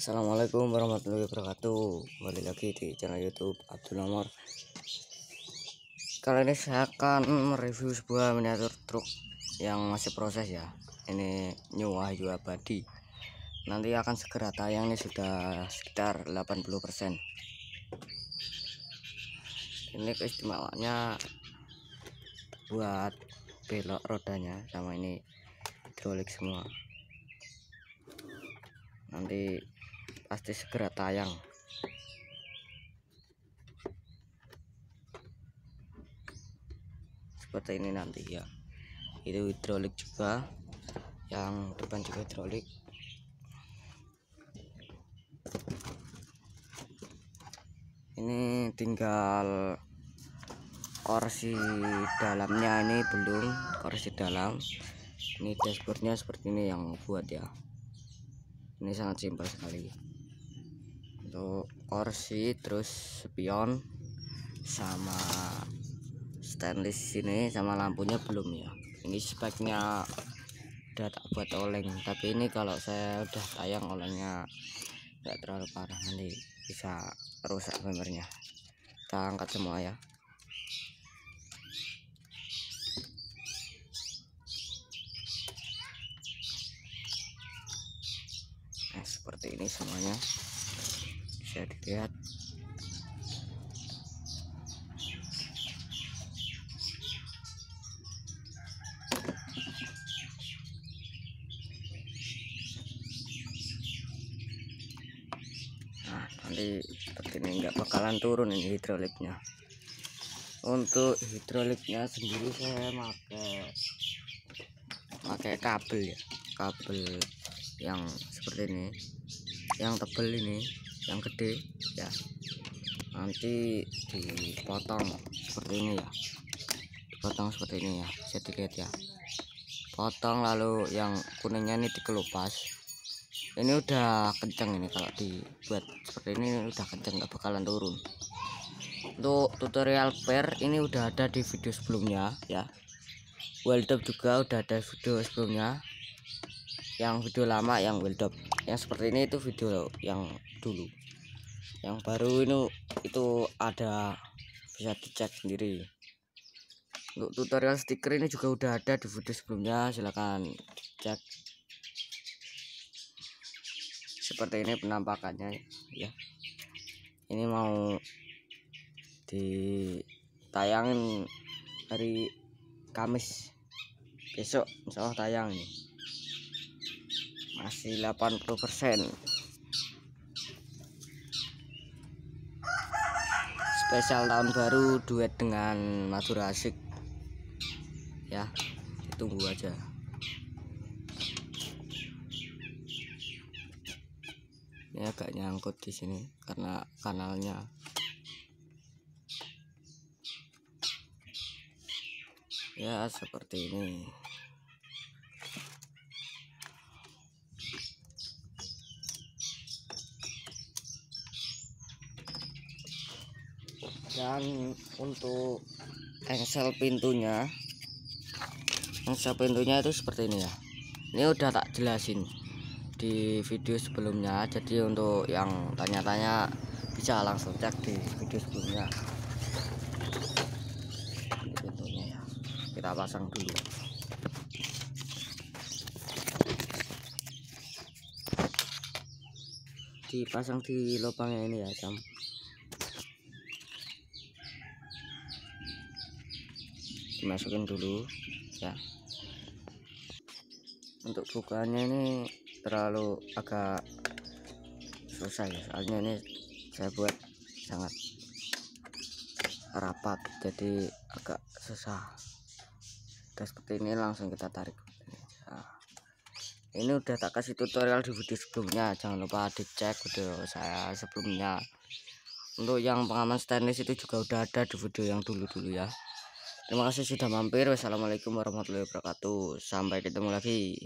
Assalamualaikum warahmatullahi wabarakatuh Kembali lagi di channel youtube Abdul Nomor Kali ini saya akan mereview sebuah miniatur truk Yang masih proses ya Ini New Wahyu Abadi Nanti akan segera tayang ini sudah sekitar 80% Ini keistimewaannya Buat belok rodanya sama ini hidrolik semua Nanti pasti segera tayang seperti ini nanti ya itu hidrolik juga yang depan juga hidrolik ini tinggal orsi dalamnya ini belum orsi dalam ini dashboardnya seperti ini yang buat ya ini sangat simpel sekali orsi terus spion sama stainless ini sama lampunya belum ya ini speknya udah tak buat oleng tapi ini kalau saya udah tayang olengnya nggak terlalu parah nanti bisa rusak membernya kita angkat semua ya nah seperti ini semuanya bisa dilihat nah nanti seperti ini nggak bakalan turun ini hidroliknya untuk hidroliknya sendiri saya pakai pakai kabel ya kabel yang seperti ini yang tebel ini yang gede ya nanti dipotong seperti ini ya dipotong seperti ini ya sedikit ya potong lalu yang kuningnya ini dikelupas ini udah kenceng ini kalau dibuat seperti ini udah kenceng nggak bakalan turun untuk tutorial per ini udah ada di video sebelumnya ya well juga udah ada video sebelumnya yang video lama yang build up yang seperti ini itu video yang dulu yang baru ini itu ada bisa dicek sendiri untuk tutorial stiker ini juga udah ada di video sebelumnya silahkan dicek seperti ini penampakannya ya ini mau ditayangin hari Kamis besok insya Allah tayang nih masih 80% spesial tahun baru duet dengan Madura Asik ya tunggu aja ini agak nyangkut di sini karena kanalnya ya seperti ini dan untuk engsel pintunya engsel pintunya itu seperti ini ya ini udah tak jelasin di video sebelumnya jadi untuk yang tanya-tanya bisa langsung cek di video sebelumnya ini pintunya ya kita pasang dulu dipasang di lubangnya ini ya jam dimasukin dulu ya untuk bukanya ini terlalu agak susah ya soalnya ini saya buat sangat rapat jadi agak susah dan seperti ini langsung kita tarik ini udah tak kasih tutorial di video sebelumnya jangan lupa dicek video saya sebelumnya untuk yang pengaman stainless itu juga udah ada di video yang dulu-dulu ya Terima kasih sudah mampir. Wassalamualaikum warahmatullahi wabarakatuh. Sampai ketemu lagi.